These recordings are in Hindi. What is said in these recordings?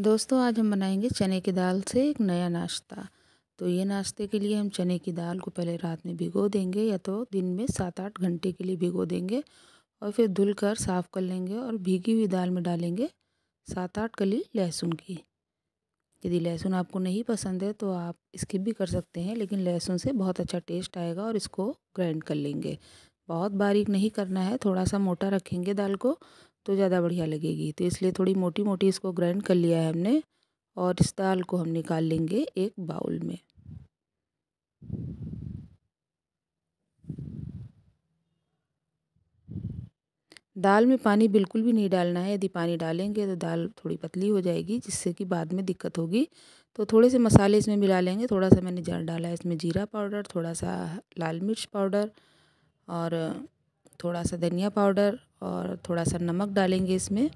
दोस्तों आज हम बनाएंगे चने की दाल से एक नया नाश्ता तो ये नाश्ते के लिए हम चने की दाल को पहले रात में भिगो देंगे या तो दिन में सात आठ घंटे के लिए भिगो देंगे और फिर धुल कर साफ़ कर लेंगे और भीगी हुई दाल में डालेंगे सात आठ कली लहसुन की यदि लहसुन आपको नहीं पसंद है तो आप स्किप भी कर सकते हैं लेकिन लहसुन से बहुत अच्छा टेस्ट आएगा और इसको ग्राइंड कर लेंगे बहुत बारीक नहीं करना है थोड़ा सा मोटा रखेंगे दाल को तो ज़्यादा बढ़िया लगेगी तो इसलिए थोड़ी मोटी मोटी इसको ग्राइंड कर लिया है हमने और इस दाल को हम निकाल लेंगे एक बाउल में दाल में पानी बिल्कुल भी नहीं डालना है यदि पानी डालेंगे तो दाल थोड़ी पतली हो जाएगी जिससे कि बाद में दिक्कत होगी तो थोड़े से मसाले इसमें मिला लेंगे थोड़ा सा मैंने डाला है इसमें जीरा पाउडर थोड़ा सा लाल मिर्च पाउडर और थोड़ा सा धनिया पाउडर और थोड़ा सा नमक डालेंगे इसमें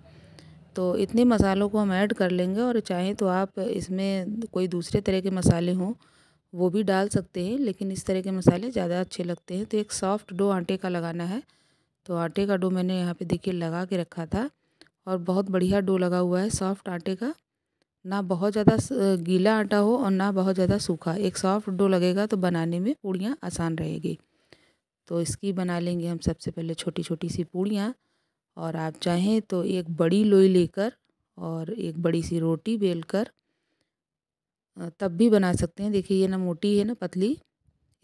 तो इतने मसालों को हम ऐड कर लेंगे और चाहें तो आप इसमें कोई दूसरे तरह के मसाले हों वो भी डाल सकते हैं लेकिन इस तरह के मसाले ज़्यादा अच्छे लगते हैं तो एक सॉफ्ट डो आटे का लगाना है तो आटे का डो मैंने यहाँ पे देखिए लगा के रखा था और बहुत बढ़िया डो लगा हुआ है सॉफ्ट आटे का ना बहुत ज़्यादा गीला आटा हो और ना बहुत ज़्यादा सूखा एक सॉफ्ट डो लगेगा तो बनाने में पूड़ियाँ आसान रहेगी तो इसकी बना लेंगे हम सबसे पहले छोटी छोटी सी पूड़ियाँ और आप चाहें तो एक बड़ी लोई लेकर और एक बड़ी सी रोटी बेलकर तब भी बना सकते हैं देखिए ये ना मोटी है ना पतली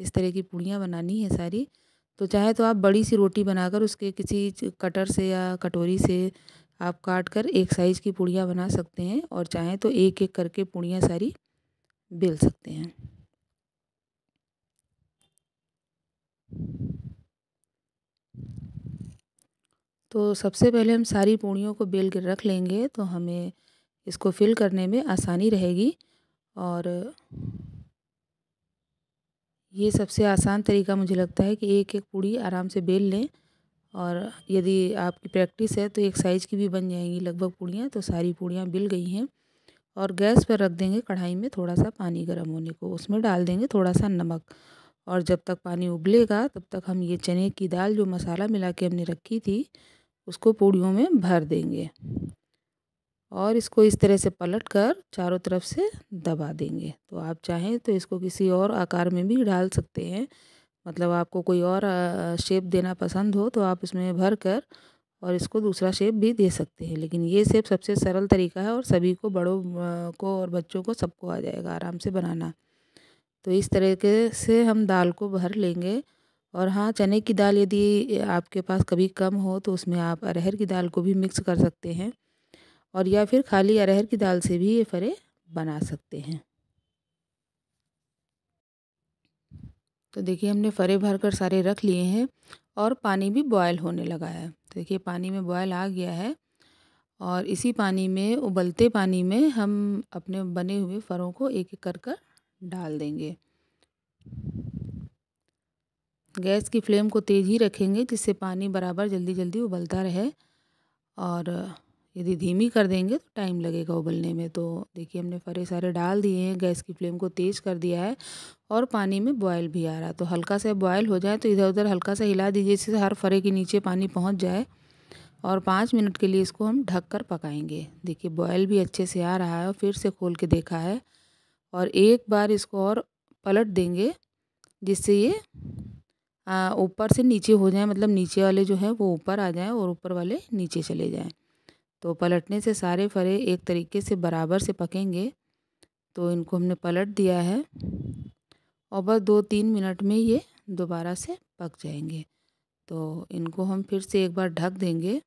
इस तरह की पूड़ियाँ बनानी है सारी तो चाहे तो आप बड़ी सी रोटी बनाकर उसके किसी कटर से या कटोरी से आप काट कर एक साइज़ की पूड़ियाँ बना सकते हैं और चाहें तो एक एक करके पूड़ियाँ सारी बेल सकते हैं तो सबसे पहले हम सारी पूड़ियों को बेल कर रख लेंगे तो हमें इसको फिल करने में आसानी रहेगी और ये सबसे आसान तरीका मुझे लगता है कि एक एक पूड़ी आराम से बेल लें और यदि आपकी प्रैक्टिस है तो एक साइज़ की भी बन जाएंगी लगभग पूड़ियाँ तो सारी पूड़ियाँ बिल गई हैं और गैस पर रख देंगे कढ़ाई में थोड़ा सा पानी गर्म होने को उसमें डाल देंगे थोड़ा सा नमक और जब तक पानी उबलेगा तब तक हम ये चने की दाल जो मसाला मिला के हमने रखी थी उसको पूड़ियों में भर देंगे और इसको इस तरह से पलट कर चारों तरफ से दबा देंगे तो आप चाहें तो इसको किसी और आकार में भी डाल सकते हैं मतलब आपको कोई और शेप देना पसंद हो तो आप इसमें भर कर और इसको दूसरा शेप भी दे सकते हैं लेकिन ये शेप सबसे सरल तरीका है और सभी को बड़ों को और बच्चों को सबको आ जाएगा आराम से बनाना तो इस तरीके से हम दाल को भर लेंगे और हाँ चने की दाल यदि आपके पास कभी कम हो तो उसमें आप अरहर की दाल को भी मिक्स कर सकते हैं और या फिर खाली अरहर की दाल से भी ये फरे बना सकते हैं तो देखिए हमने फरे भर कर सारे रख लिए हैं और पानी भी बॉयल होने लगा है तो देखिए पानी में बॉयल आ गया है और इसी पानी में उबलते पानी में हम अपने बने हुए फरों को एक एक कर कर डाल देंगे गैस की फ्लेम को तेज़ ही रखेंगे जिससे पानी बराबर जल्दी जल्दी उबलता रहे और यदि धीमी कर देंगे तो टाइम लगेगा उबलने में तो देखिए हमने फरे सारे डाल दिए हैं गैस की फ्लेम को तेज़ कर दिया है और पानी में बॉयल भी आ रहा है तो हल्का सा बॉयल हो जाए तो इधर उधर हल्का सा हिला दीजिए जिससे हर फरे के नीचे पानी पहुंच जाए और पाँच मिनट के लिए इसको हम ढक कर पकाएंगे देखिए बॉयल भी अच्छे से आ रहा है और फिर से खोल के देखा है और एक बार इसको और पलट देंगे जिससे ये ऊपर से नीचे हो जाए मतलब नीचे वाले जो है वो ऊपर आ जाएँ और ऊपर वाले नीचे चले जाएँ तो पलटने से सारे फरे एक तरीके से बराबर से पकेंगे तो इनको हमने पलट दिया है और बस दो तीन मिनट में ये दोबारा से पक जाएंगे तो इनको हम फिर से एक बार ढक देंगे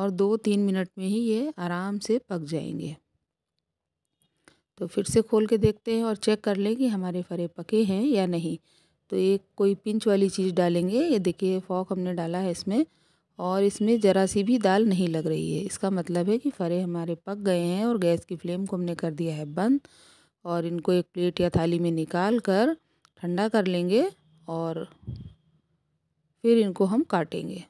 और दो तीन मिनट में ही ये आराम से पक जाएंगे तो फिर से खोल के देखते हैं और चेक कर लें कि हमारे फरे पके हैं या नहीं तो एक कोई पिंच वाली चीज़ डालेंगे ये देखिए फॉक हमने डाला है इसमें और इसमें ज़रा सी भी दाल नहीं लग रही है इसका मतलब है कि फरे हमारे पक गए हैं और गैस की फ्लेम को हमने कर दिया है बंद और इनको एक प्लेट या थाली में निकाल कर ठंडा कर लेंगे और फिर इनको हम काटेंगे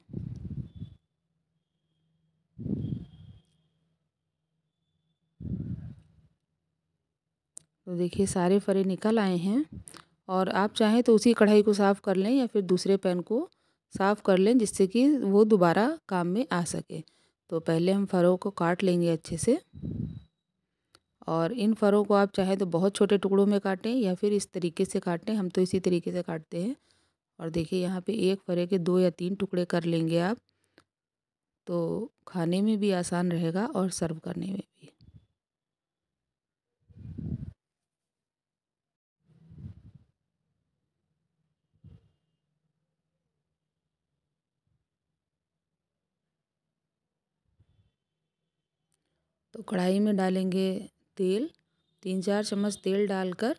तो देखिए सारे फरे निकल आए हैं और आप चाहें तो उसी कढ़ाई को साफ़ कर लें या फिर दूसरे पैन को साफ़ कर लें जिससे कि वो दोबारा काम में आ सके तो पहले हम फरों को काट लेंगे अच्छे से और इन फरों को आप चाहें तो बहुत छोटे टुकड़ों में काटें या फिर इस तरीके से काटें हम तो इसी तरीके से काटते हैं और देखिए यहाँ पे एक फरे के दो या तीन टुकड़े कर लेंगे आप तो खाने में भी आसान रहेगा और सर्व करने में तो कढ़ाई में डालेंगे तेल तीन चार चम्मच तेल डालकर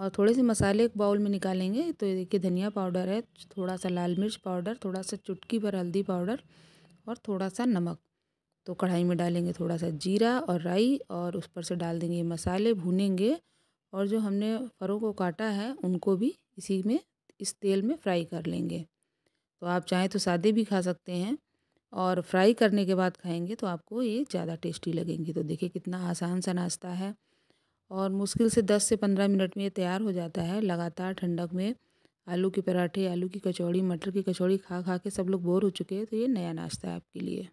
और थोड़े से मसाले एक बाउल में निकालेंगे तो ये देखिए धनिया पाउडर है थोड़ा सा लाल मिर्च पाउडर थोड़ा सा चुटकी भर हल्दी पाउडर और थोड़ा सा नमक तो कढ़ाई में डालेंगे थोड़ा सा जीरा और राई और उस पर से डाल देंगे मसाले भूनेंगे और जो हमने फरों को काटा है उनको भी इसी में इस तेल में फ्राई कर लेंगे तो आप चाहें तो सादे भी खा सकते हैं और फ्राई करने के बाद खाएंगे तो आपको ये ज़्यादा टेस्टी लगेंगी तो देखिए कितना आसान सा नाश्ता है और मुश्किल से दस से पंद्रह मिनट में ये तैयार हो जाता है लगातार ठंडक में आलू के पराठे आलू की कचौड़ी मटर की कचौड़ी खा खा के सब लोग बोर हो चुके हैं तो ये नया नाश्ता है आपके लिए